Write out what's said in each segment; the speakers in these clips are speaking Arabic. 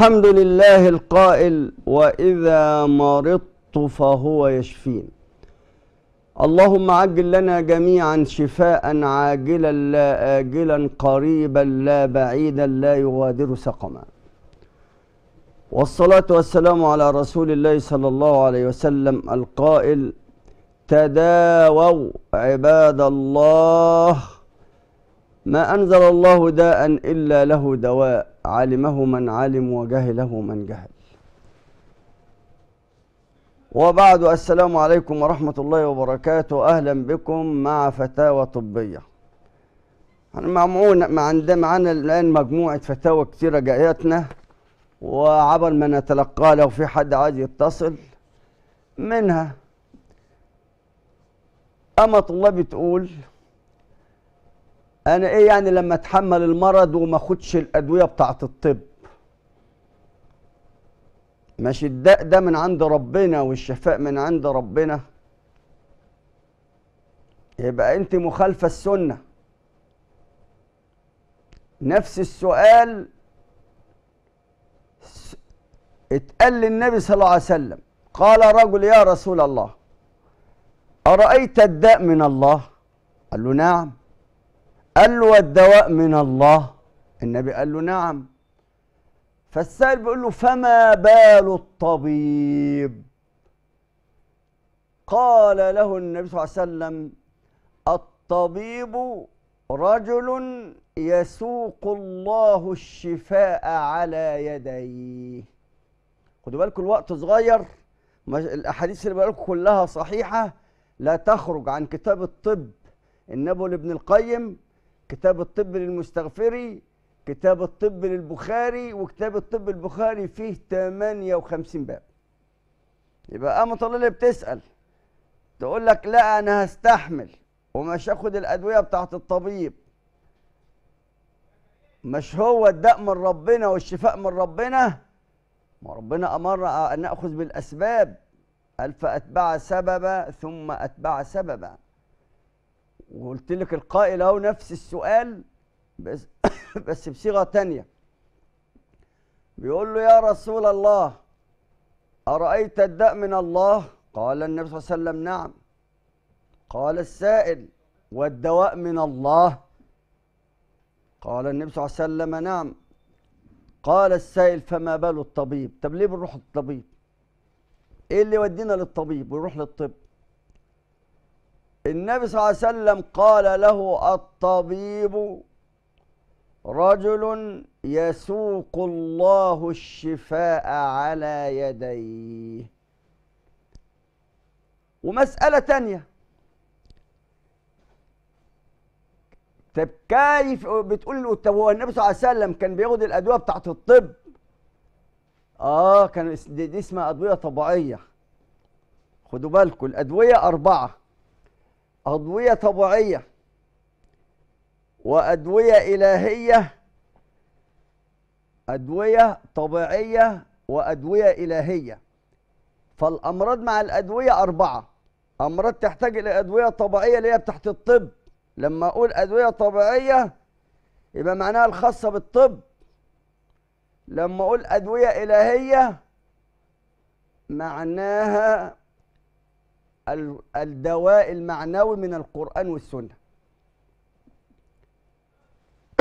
الحمد لله القائل وإذا مرضت فهو يشفين اللهم عجل لنا جميعا شفاء عاجلا لا آجلا قريبا لا بعيدا لا يغادر سقما والصلاة والسلام على رسول الله صلى الله عليه وسلم القائل تداووا عباد الله ما أنزل الله داء إلا له دواء علمه من علم وجهله من جهل وبعد السلام عليكم ورحمة الله وبركاته أهلا بكم مع فتاوى طبية معنا معنا الآن مجموعة فتاوى كثيرة جايتنا وعبر ما نتلقاها لو في حد عايز يتصل منها أما طلاب بتقول انا ايه يعني لما اتحمل المرض وما اخدش الادويه بتاعه الطب ماشي الداء ده من عند ربنا والشفاء من عند ربنا يبقى انت مخالفه السنه نفس السؤال اتقال للنبي صلى الله عليه وسلم قال رجل يا رسول الله أرأيت الداء من الله قال له نعم قال له والدواء من الله النبي قال له نعم فالسائل بيقول له فما بال الطبيب قال له النبي صلى الله عليه وسلم الطبيب رجل يسوق الله الشفاء على يديه خدوا بالكم الوقت صغير الاحاديث اللي بقول كلها صحيحه لا تخرج عن كتاب الطب النبوي لابن القيم كتاب الطب للمستغفري كتاب الطب للبخاري وكتاب الطب البخاري فيه 58 باب يبقى قامة طلاله بتسال تقول لك لا انا هستحمل ومش هاخد الادويه بتاعت الطبيب مش هو الداء من ربنا والشفاء من ربنا ما ربنا امرنا ان ناخذ بالاسباب قال فاتبع سببا ثم اتبع سببا وقلت لك القائل اهو نفس السؤال بس بس بصيغه ثانيه بيقول له يا رسول الله ارايت الداء من الله قال النبي صلى الله عليه وسلم نعم قال السائل والدواء من الله قال النبي صلى الله عليه وسلم نعم قال السائل فما بال الطبيب طب ليه بنروح للطبيب ايه اللي يودينا للطبيب ونروح للطب النبي صلى الله عليه وسلم قال له الطبيب رجل يسوق الله الشفاء على يديه ومسألة تانية طب كيف بتقول له طب هو النبي صلى الله عليه وسلم كان بياخد الأدوية بتاعت الطب اه كان دي, دي اسمها أدوية طبيعية خدوا بالكم الأدوية أربعة أدوية طبيعية وأدوية إلهية أدوية طبيعية وأدوية إلهية فالأمراض مع الأدوية أربعة أمراض تحتاج إلى أدوية طبيعية اللي هي تحت الطب لما أقول أدوية طبيعية يبقى معناها الخاصة بالطب لما أقول أدوية إلهية معناها الدواء المعنوي من القرآن والسنة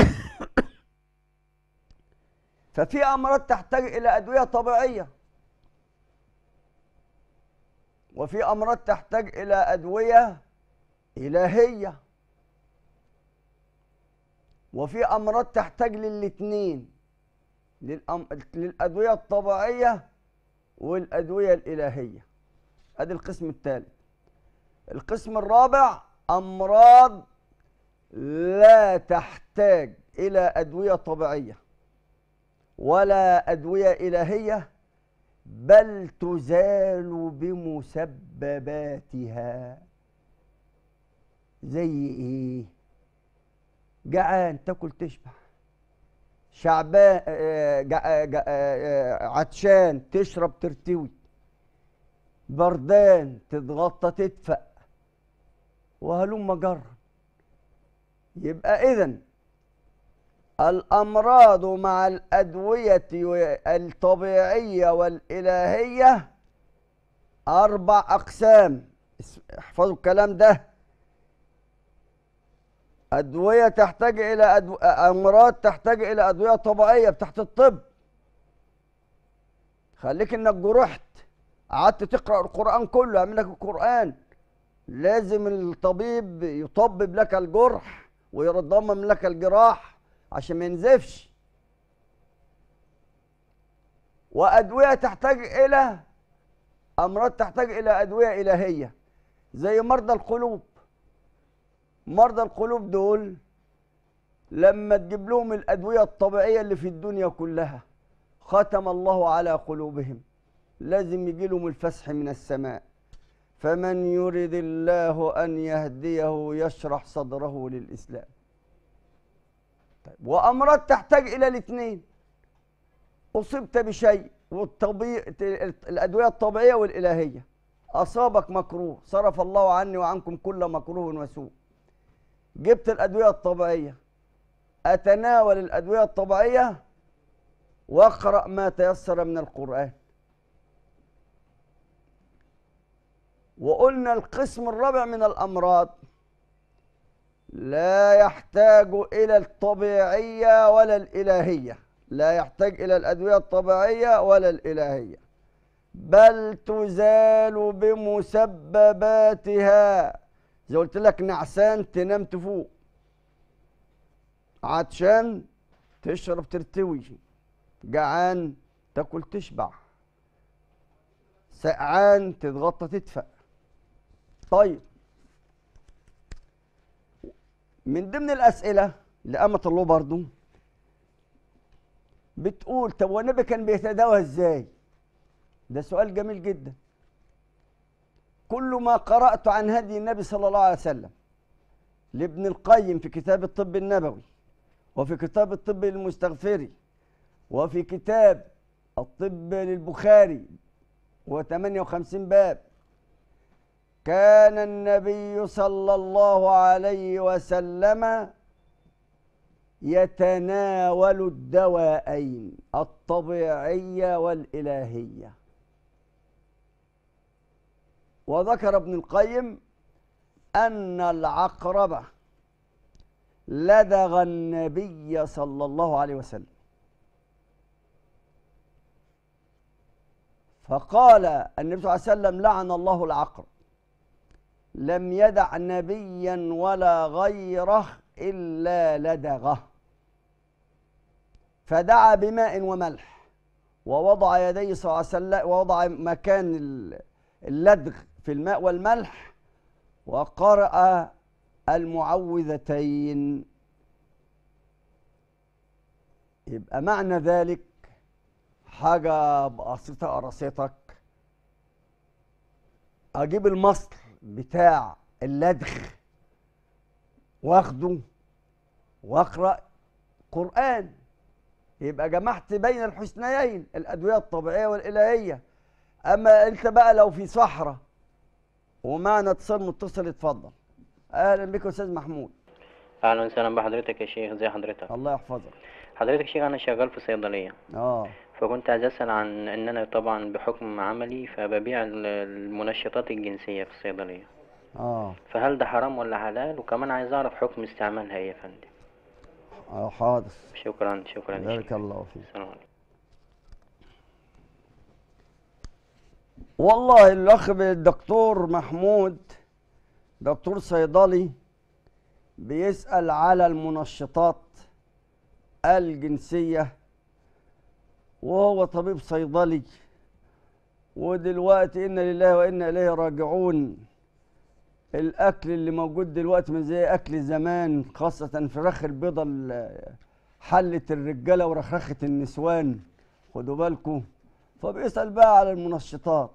ففي أمراض تحتاج إلى أدوية طبيعية وفي أمراض تحتاج إلى أدوية إلهية وفي أمراض تحتاج للاتنين للأم... للأدوية الطبيعية والأدوية الإلهية أدي القسم الثالث القسم الرابع أمراض لا تحتاج إلى أدوية طبيعية ولا أدوية إلهية بل تزال بمسبباتها زي إيه؟ جعان تاكل تشبع شعبان آه، آه، آه، عطشان تشرب ترتوي بردان تتغطى تدفأ وهلم جرا يبقى إذا الأمراض مع الأدوية الطبيعية والإلهية أربع أقسام احفظوا الكلام ده أدوية تحتاج إلى أدو... أمراض تحتاج إلى أدوية طبيعية بتاعت الطب خليك إنك جرحت قعدت تقرأ القرآن كله أعمل لك القرآن لازم الطبيب يطبب لك الجرح ويرضمم لك الجراح عشان ما ينزفش وأدوية تحتاج إلى أمراض تحتاج إلى أدوية إلهية زي مرضى القلوب مرضى القلوب دول لما تجيب لهم الأدوية الطبيعية اللي في الدنيا كلها ختم الله على قلوبهم لازم يجي لهم الفسح من السماء فمن يرد الله أن يهديه يشرح صدره للإسلام طيب وأمراض تحتاج إلى الاثنين أصبت بشيء والطبيع الأدوية الطبيعية والإلهية أصابك مكروه صرف الله عني وعنكم كل مكروه وسوء جبت الأدوية الطبيعية أتناول الأدوية الطبيعية وأقرأ ما تيسر من القرآن وقلنا القسم الرابع من الأمراض لا يحتاج إلى الطبيعية ولا الإلهية لا يحتاج إلى الأدوية الطبيعية ولا الإلهية بل تزال بمسبباتها زي قلت لك نعسان تنام تفوق عطشان تشرب ترتوي جعان تاكل تشبع سقعان تتغطى تدفأ طيب من ضمن الاسئله اللي قامت الله برضو بتقول طب والنبي كان بيتداوى ازاي ده سؤال جميل جدا كل ما قرات عن هدي النبي صلى الله عليه وسلم لابن القيم في كتاب الطب النبوي وفي كتاب الطب المستغفري وفي كتاب الطب للبخاري و58 باب كان النبي صلى الله عليه وسلم يتناول الدوائين الطبيعية والإلهية وذكر ابن القيم أن العقربة لدغ النبي صلى الله عليه وسلم فقال النبي صلى الله عليه وسلم لعن الله العقرب لم يدع نبيا ولا غيره إلا لدغه فدعا بماء وملح ووضع يديه صلى الله عليه وسلم ووضع مكان اللدغ في الماء والملح وقرأ المعوذتين يبقى معنى ذلك حاجة بقصتها قراصتك أجيب المصل بتاع اللدخ واخده واقرأ قرآن يبقى جمعت بين الحسنيين الأدوية الطبيعية والإلهية أما أنت بقى لو في صحراء ومعنا اتصال متصل اتفضل أهلا بك يا أستاذ محمود أهلا وسهلا بحضرتك يا شيخ زي حضرتك الله يحفظك حضرتك شيخ أنا شغال في صيدلية آه فكنت عايز أسأل عن إن أنا طبعا بحكم عملي فببيع المنشطات الجنسية في الصيدلية اه فهل ده حرام ولا حلال وكمان عايز أعرف حكم استعمالها إيه يا فندم آه، حاضر شكرا شكرا يا بارك الله فيك السلام عليكم والله الاخ الدكتور محمود دكتور صيدلي بيسأل على المنشطات الجنسية وهو طبيب صيدلي ودلوقتي إنا لله وإنا إليه راجعون الأكل اللي موجود دلوقتي من زي أكل زمان خاصة فراخ البيضة حلة الرجالة ورخرخة النسوان خدوا بالكم فبيسأل بقى على المنشطات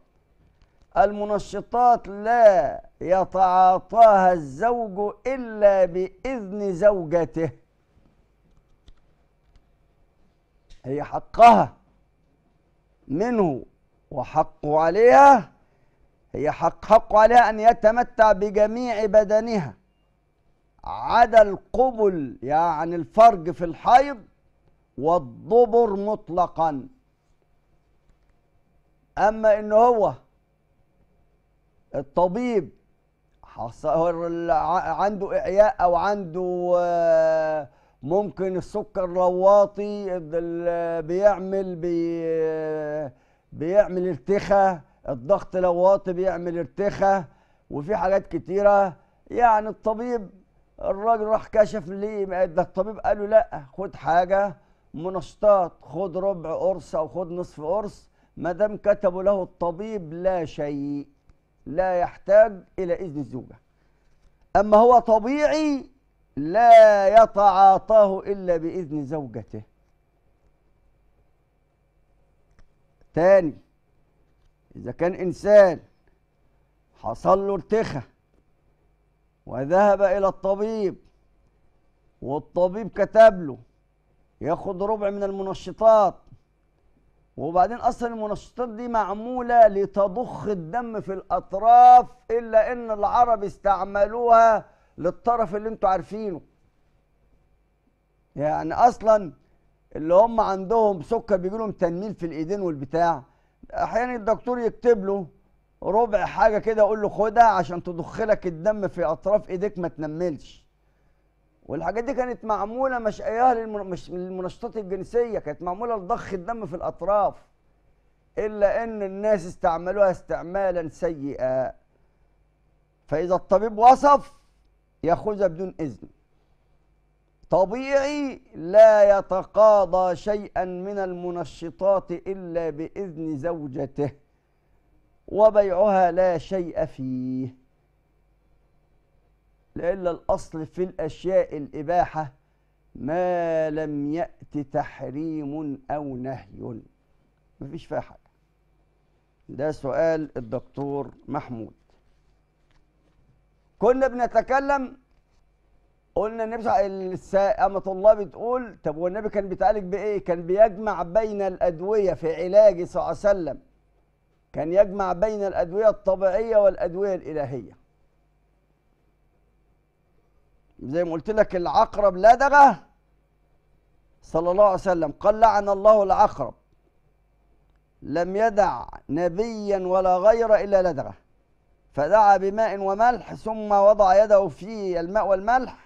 المنشطات لا يتعاطاها الزوج إلا بإذن زوجته هي حقها منه وحقه عليها هي حق حقه عليها أن يتمتع بجميع بدنها عدا القبل يعني الفرج في الحيض والضبر مطلقا أما إن هو الطبيب عنده إعياء أو عنده آه، ممكن السكر الرواطي اللي بيعمل بي بيعمل ارتخاء الضغط الرواطي بيعمل ارتخاء وفي حاجات كتيره يعني الطبيب الراجل راح كشف ليه ده الطبيب قال له لا خد حاجه منشطات خد ربع قرص او خد نصف قرص ما دام كتبوا له الطبيب لا شيء لا يحتاج الى اذن الزوجه اما هو طبيعي لا يتعاطاه إلا بإذن زوجته تاني إذا كان إنسان حصل له ارتخاء وذهب إلى الطبيب والطبيب كتب له ياخد ربع من المنشطات وبعدين اصلا المنشطات دي معموله لتضخ الدم في الاطراف الا ان العرب استعملوها للطرف اللي انتوا عارفينه يعني اصلا اللي هم عندهم سكر بيجي لهم تنميل في الايدين والبتاع احيانا الدكتور يكتب له ربع حاجه كده اقول له خدها عشان تضخ لك الدم في اطراف ايديك ما تنملش والحاجات دي كانت معموله مش اياها للمنشطات الجنسيه كانت معموله لضخ الدم في الاطراف الا ان الناس استعملوها استعمالا سيئا فاذا الطبيب وصف يأخذها بدون إذن طبيعي لا يتقاضى شيئا من المنشطات إلا بإذن زوجته وبيعها لا شيء فيه لأن الأصل في الأشياء الإباحة ما لم يأت تحريم أو نهي مفيش فيها حاجة ده سؤال الدكتور محمود كنا بنتكلم قلنا النبي أما الله بتقول طب والنبي كان بيتعالج بإيه؟ كان بيجمع بين الأدوية في علاجه صلى الله عليه وسلم كان يجمع بين الأدوية الطبيعية والأدوية الإلهية زي ما قلت لك العقرب لدغه صلى الله عليه وسلم قال لعن الله العقرب لم يدع نبيا ولا غير إلا لدغه فدعا بماء وملح ثم وضع يده في الماء والملح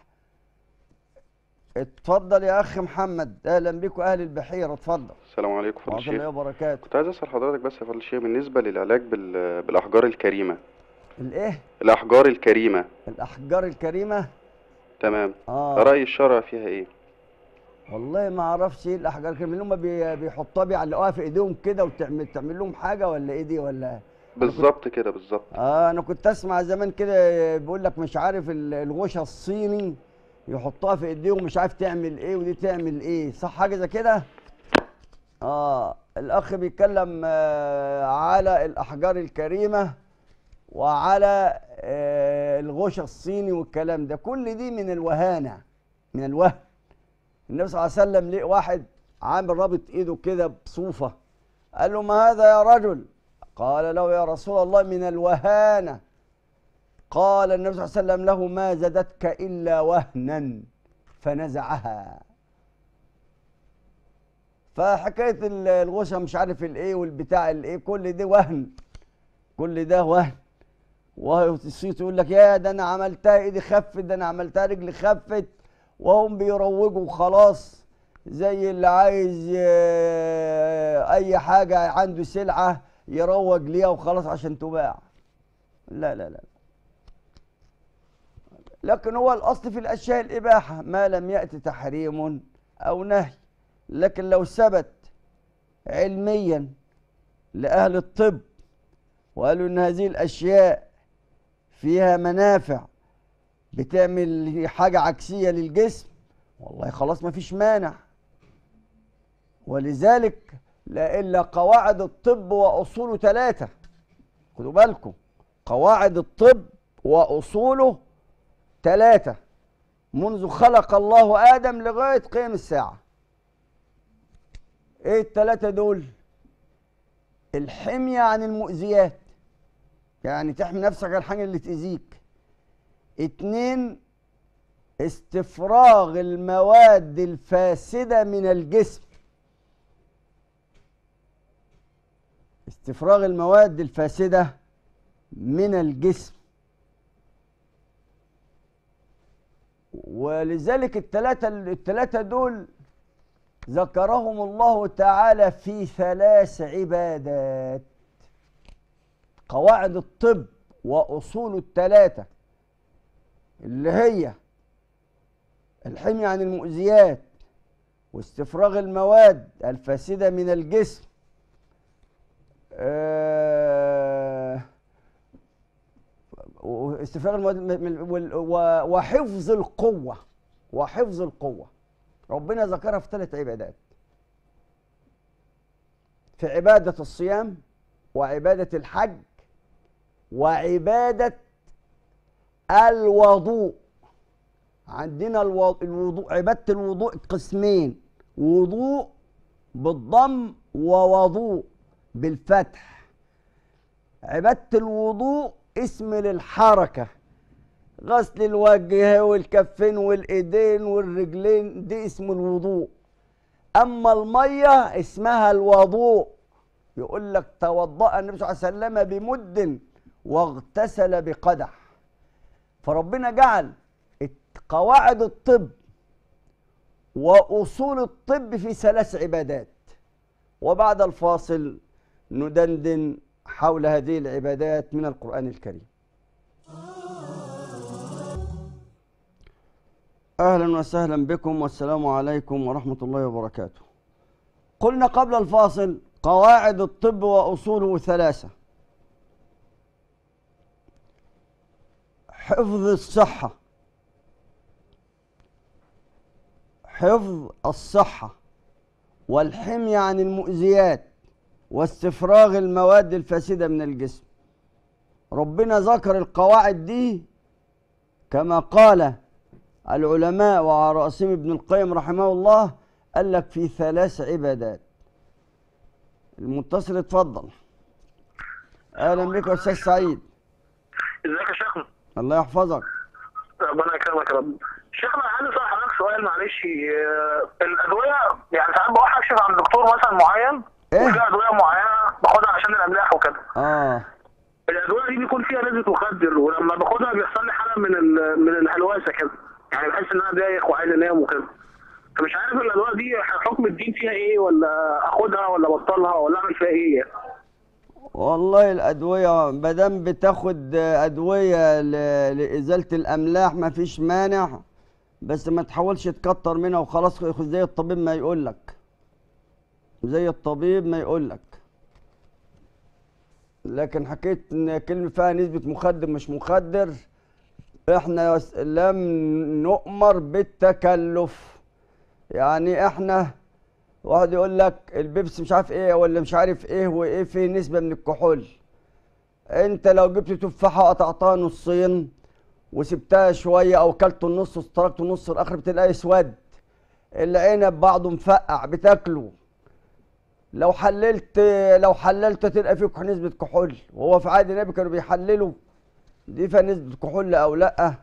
اتفضل يا اخ محمد اهلا بكم اهل البحيره اتفضل السلام عليكم فضل الشيخ الله وبركاته كنت عايز اسال حضرتك بس يا فضل الشيخ بالنسبه للعلاج بالاحجار الكريمه الايه الاحجار الكريمه الاحجار الكريمه تمام آه. راي الشرع فيها ايه والله ما اعرفش ايه الاحجار الكريمه اللي هم بيحطوها بيعلقوها في ايديهم كده وتعمل تعمل لهم حاجه ولا ايه دي ولا بالظبط كده بالظبط اه انا كنت اسمع زمان كده بيقول لك مش عارف الغشه الصيني يحطها في ايديهم مش عارف تعمل ايه ودي تعمل ايه صح حاجه زي كده اه الاخ بيتكلم آه على الاحجار الكريمه وعلى آه الغش الصيني والكلام ده كل دي من الوهانه من الوهم النبي صلى الله عليه وسلم لقى واحد عامل رابط ايده كده بصوفه قال له ما هذا يا رجل قال له يا رسول الله من الوهانة قال النبي صلى الله عليه وسلم له ما زادتك إلا وهنا فنزعها فحكاية الغشة مش عارف الايه والبتاع الايه كل ده وهن كل ده وهن وتصيط يقول لك يا ده انا عملتها ايدي خفت ده انا عملتها رجلي خفت وهم بيروجوا خلاص زي اللي عايز آه، اي حاجة عنده سلعة يروج ليها وخلاص عشان تباع لا لا لا لكن هو الأصل في الأشياء الإباحة ما لم يأتي تحريم أو نهي لكن لو ثبت علميا لأهل الطب وقالوا إن هذه الأشياء فيها منافع بتعمل حاجة عكسية للجسم والله خلاص ما فيش مانع ولذلك لا إلا قواعد الطب وأصوله ثلاثة خدوا بالكم قواعد الطب وأصوله ثلاثة منذ خلق الله آدم لغاية قيام الساعة إيه الثلاثة دول؟ الحمية عن المؤذيات يعني تحمي نفسك عن الحاجة اللي تأذيك اتنين استفراغ المواد الفاسدة من الجسم استفراغ المواد الفاسدة من الجسم ولذلك الثلاثة الثلاثة دول ذكرهم الله تعالى في ثلاث عبادات قواعد الطب وأصول الثلاثة اللي هي الحمي عن المؤذيات واستفراغ المواد الفاسدة من الجسم واستفراغ آه، المواد وحفظ القوه وحفظ القوه ربنا ذكرها في ثلاث عبادات في عباده الصيام وعباده الحج وعباده الوضوء عندنا الوضوء عباده الوضوء قسمين وضوء بالضم ووضوء بالفتح عبادة الوضوء اسم للحركة غسل الوجه والكفين والإيدين والرجلين دي اسم الوضوء أما المية اسمها الوضوء يقول لك توضأ النبي صلى الله عليه وسلم بمد واغتسل بقدح فربنا جعل قواعد الطب وأصول الطب في ثلاث عبادات وبعد الفاصل ندندن حول هذه العبادات من القرآن الكريم أهلا وسهلا بكم والسلام عليكم ورحمة الله وبركاته قلنا قبل الفاصل قواعد الطب وأصوله ثلاثة حفظ الصحة حفظ الصحة والحمية عن المؤذيات واستفراغ المواد الفاسدة من الجسم ربنا ذكر القواعد دي كما قال العلماء وعلى رأسهم ابن القيم رحمه الله قال لك في ثلاث عبادات المتصل اتفضل اهلا بك يا استاذ سعيد ازيك يا شيخنا الله يحفظك ربنا يكرمك يا رب شيخنا عايز اسال حضرتك سؤال معلش آه، الادويه يعني ساعات بروح اكشف عن دكتور مثلا معين ايه كلها ادويه معينه باخدها عشان الاملاح وكده اه الادويه دي بيكون فيها نسبه مخدر ولما باخدها بيحصل لي حاله من ال... من الهلوسه كده يعني بحس ان انا دايخ وعايز انام وكده فمش عارف الادويه دي حكم الدين فيها ايه ولا اخدها ولا ابطلها ولا اعمل فيها ايه يعني. والله الادويه ما دام بتاخد ادويه لازاله الاملاح ما فيش مانع بس ما تحاولش تكتر منها وخلاص زي الطبيب ما يقول لك زي الطبيب ما يقول لك لكن حكيت ان كلمه فيها نسبه مخدر مش مخدر احنا لم نؤمر بالتكلف يعني احنا واحد يقول لك البيبس مش عارف ايه ولا مش عارف ايه وايه فيه نسبه من الكحول انت لو جبت تفاحه وقطعتها نصين وسبتها شويه او كلت النص وتركت النص الاخر بتلاقيه اسود العنب بعضه مفقع بتاكله لو حللت لو حللت تلقى فيك نسبه كحول وهو في عهد النبي كانوا بيحللوا دي فيها نسبه كحول او لا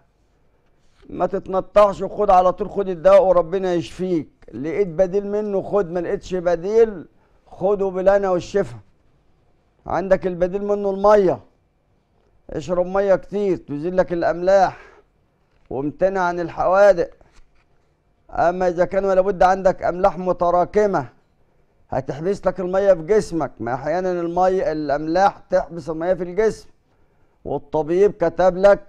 ما تتنطعش وخد على طول خد الدواء وربنا يشفيك لقيت بديل منه خد ما لقيتش بديل خده بالهنا والشفا عندك البديل منه الميه اشرب ميه كتير تزيل لك الاملاح وامتنع عن الحوادق اما اذا كان ولا بد عندك املاح متراكمه هتحبس لك الميه في جسمك ما احيانا الميه الاملاح تحبس الميه في الجسم والطبيب كتب لك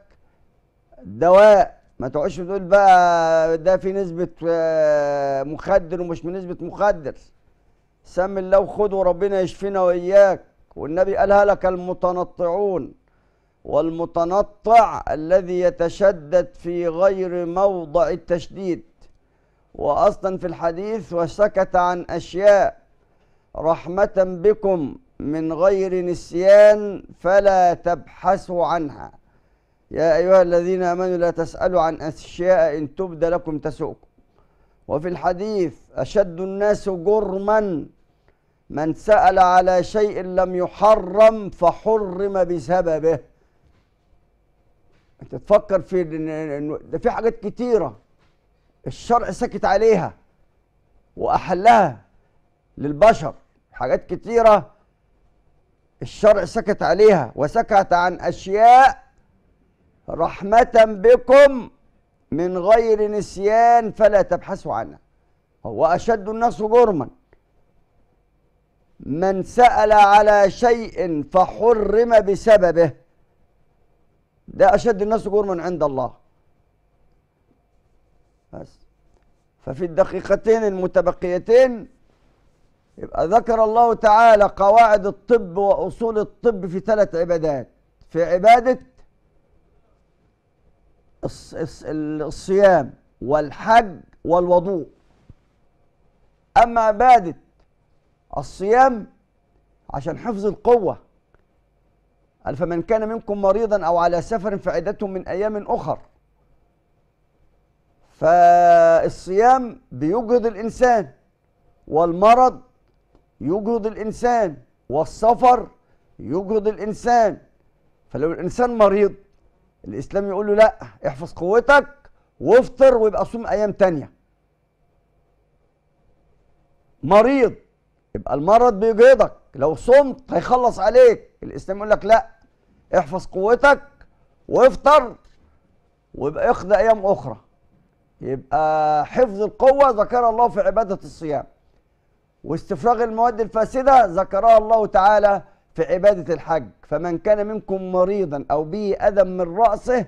دواء ما تقعدش تقول بقى ده في نسبه آه، مخدر ومش من نسبه مخدر سم الله وخده وربنا يشفينا واياك والنبي قال هلك المتنطعون والمتنطع الذي يتشدد في غير موضع التشديد واصلا في الحديث وسكت عن اشياء رحمة بكم من غير نسيان فلا تبحثوا عنها يا أيها الذين آمنوا لا تسألوا عن أشياء إن تبد لكم تسؤكم وفي الحديث أشد الناس جرما من سأل على شيء لم يحرم فحرم بسببه أنت تفكر في ده في حاجات كتيرة الشرع سكت عليها وأحلها للبشر حاجات كتيرة الشرع سكت عليها وسكت عن أشياء رحمة بكم من غير نسيان فلا تبحثوا عنها هو أشد الناس جرما من سأل على شيء فحرم بسببه ده أشد الناس جرما عند الله بس ففي الدقيقتين المتبقيتين يبقى ذكر الله تعالى قواعد الطب وأصول الطب في ثلاث عبادات في عبادة الصيام والحج والوضوء أما عبادة الصيام عشان حفظ القوة قال فمن كان منكم مريضا أو على سفر فعدته من أيام أخر فالصيام بيجهد الإنسان والمرض يجهد الإنسان والسفر يجهد الإنسان فلو الإنسان مريض الإسلام يقول له لا احفظ قوتك وافطر ويبقى صوم أيام تانية مريض يبقى المرض بيجهدك لو صمت هيخلص عليك الإسلام يقول لك لا احفظ قوتك وافطر ويبقى اخذ أيام أخرى يبقى حفظ القوة ذكر الله في عبادة الصيام واستفراغ المواد الفاسدة ذكرها الله تعالى في عبادة الحج فمن كان منكم مريضا أو به أذى من رأسه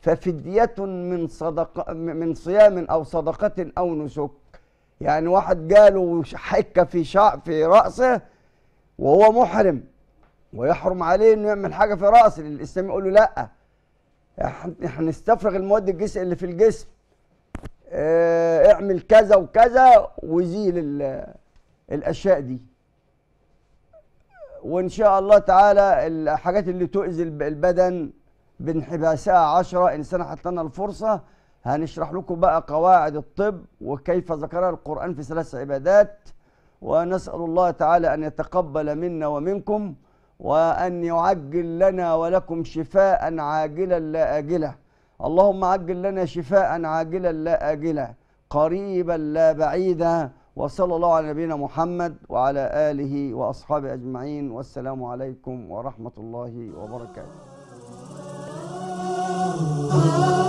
ففدية من صدق من صيام أو صدقة أو نسك يعني واحد جاله حكة في شع في رأسه وهو محرم ويحرم عليه انه يعمل حاجه في راسه الاسلام يقول له لا احنا نستفرغ المواد الجسم اللي في الجسم آه، اعمل كذا وكذا وزيل الاشياء دي وان شاء الله تعالى الحاجات اللي تؤذي البدن بانحباسها عشرة سنة حتى لنا الفرصه هنشرح لكم بقى قواعد الطب وكيف ذكرها القران في ثلاث عبادات ونسال الله تعالى ان يتقبل منا ومنكم وان يعجل لنا ولكم شفاء عاجلا لا اجله اللهم عجل لنا شفاء عاجلا لا اجله قريبا لا بعيدا وصلى الله على نبينا محمد وعلى آله وأصحابه أجمعين والسلام عليكم ورحمة الله وبركاته